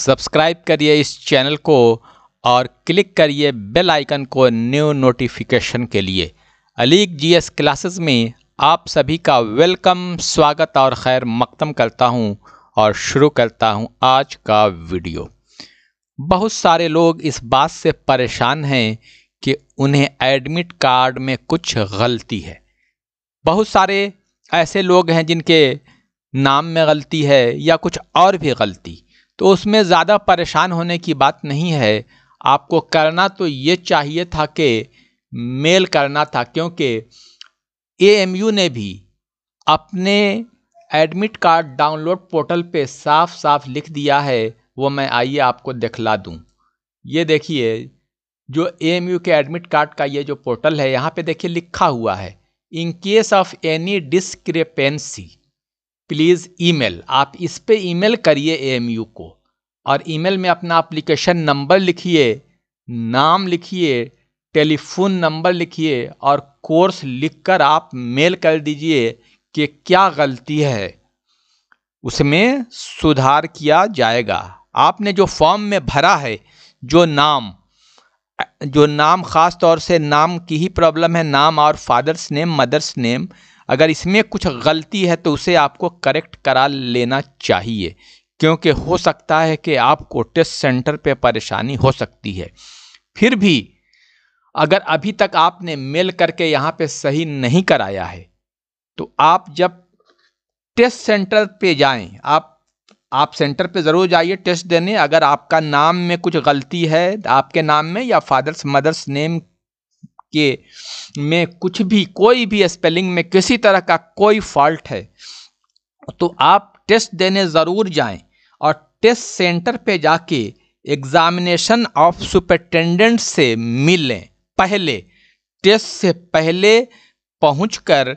subscribe करिए इस channel को और क्लिक करिए बेल आइकन को न्यू नोटिफिकेशन के लिए अलीग जीएस क्लासेस में आप सभी का वेलकम स्वागत और खैर मकदम करता हूं और शुरू करता हूं आज का वीडियो बहुत सारे लोग इस बात से परेशान हैं कि उन्हें एडमिट कार्ड में कुछ गलती है बहुत सारे ऐसे लोग हैं जिनके नाम में गलती है या कुछ और भी गलती तो उसमें ज़्यादा परेशान होने की बात नहीं है आपको करना तो ये चाहिए था कि मेल करना था क्योंकि ए ने भी अपने एडमिट कार्ड डाउनलोड पोर्टल पे साफ साफ लिख दिया है वो मैं आइए आपको दिखला दूँ ये देखिए जो ए के एडमिट कार्ड का ये जो पोर्टल है यहाँ पे देखिए लिखा हुआ है in case of any discrepancy please email आप इस पे ईमेल करिए एएमयू को और ईमेल में अपना एप्लीकेशन नंबर लिखिए नाम लिखिए टेलीफोन नंबर लिखिए और कोर्स लिखकर आप मेल कर दीजिए कि क्या गलती है उसमें सुधार किया जाएगा आपने जो फॉर्म में भरा है जो नाम जो नाम ख़ास तौर से नाम की ही प्रॉब्लम है नाम और फ़ादर्स नेम मदर्स नेम अगर इसमें कुछ गलती है तो उसे आपको करेक्ट करा लेना चाहिए क्योंकि हो सकता है कि आपको टेस्ट सेंटर पे परेशानी हो सकती है फिर भी अगर अभी तक आपने मेल करके यहाँ पे सही नहीं कराया है तो आप जब टेस्ट सेंटर पे जाएं आप आप सेंटर पे ज़रूर जाइए टेस्ट देने अगर आपका नाम में कुछ गलती है आपके नाम में या फादर्स मदर्स नेम के में कुछ भी कोई भी स्पेलिंग में किसी तरह का कोई फॉल्ट है तो आप टेस्ट देने ज़रूर जाएं और टेस्ट सेंटर पे जाके एग्ज़ामिनेशन ऑफ सुपरटेंडेंट से मिलें पहले टेस्ट से पहले पहुंचकर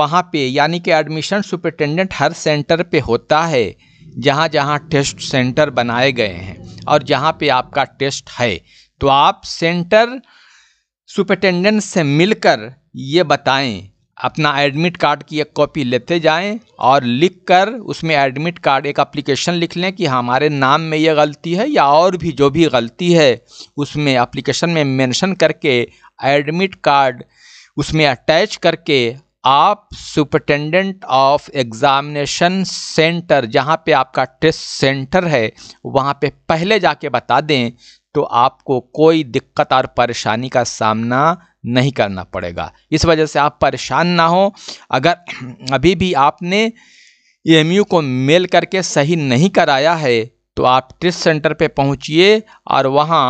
वहाँ पर यानी कि एडमिशन सुपरटेंडेंट हर सेंटर पे होता है जहाँ जहाँ टेस्ट सेंटर बनाए गए हैं और जहाँ पे आपका टेस्ट है तो आप सेंटर सुपरटेंडेंट से मिलकर ये बताएं अपना एडमिट कार्ड की एक कॉपी लेते जाएं और लिखकर उसमें एडमिट कार्ड एक एप्लीकेशन लिख लें कि हमारे नाम में ये गलती है या और भी जो भी गलती है उसमें एप्लीकेशन में मेंशन करके एडमिट कार्ड उसमें अटैच करके आप सुपरटेंडेंट ऑफ एग्ज़ामिनेशन सेंटर जहाँ पे आपका टेस्ट सेंटर है वहाँ पे पहले जाके बता दें तो आपको कोई दिक्कत और परेशानी का सामना नहीं करना पड़ेगा इस वजह से आप परेशान ना हो अगर अभी भी आपने एम को मेल करके सही नहीं कराया है तो आप टेस्ट सेंटर पे पहुँचिए और वहाँ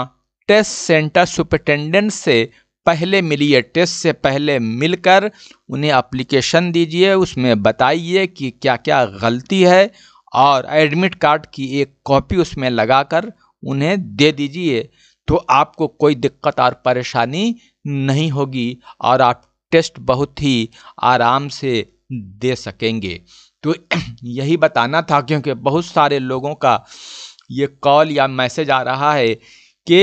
टेस्ट सेंटर सुपरटेंडेंट से पहले मिलिए टेस्ट से पहले मिलकर उन्हें अप्लीकेशन दीजिए उसमें बताइए कि क्या क्या गलती है और एडमिट कार्ड की एक कॉपी उसमें लगाकर उन्हें दे दीजिए तो आपको कोई दिक्कत और परेशानी नहीं होगी और आप टेस्ट बहुत ही आराम से दे सकेंगे तो यही बताना था क्योंकि बहुत सारे लोगों का ये कॉल या मैसेज आ रहा है कि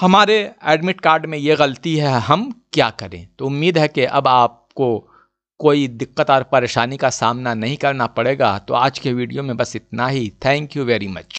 हमारे एडमिट कार्ड में ये गलती है हम क्या करें तो उम्मीद है कि अब आपको कोई दिक्कत और परेशानी का सामना नहीं करना पड़ेगा तो आज के वीडियो में बस इतना ही थैंक यू वेरी मच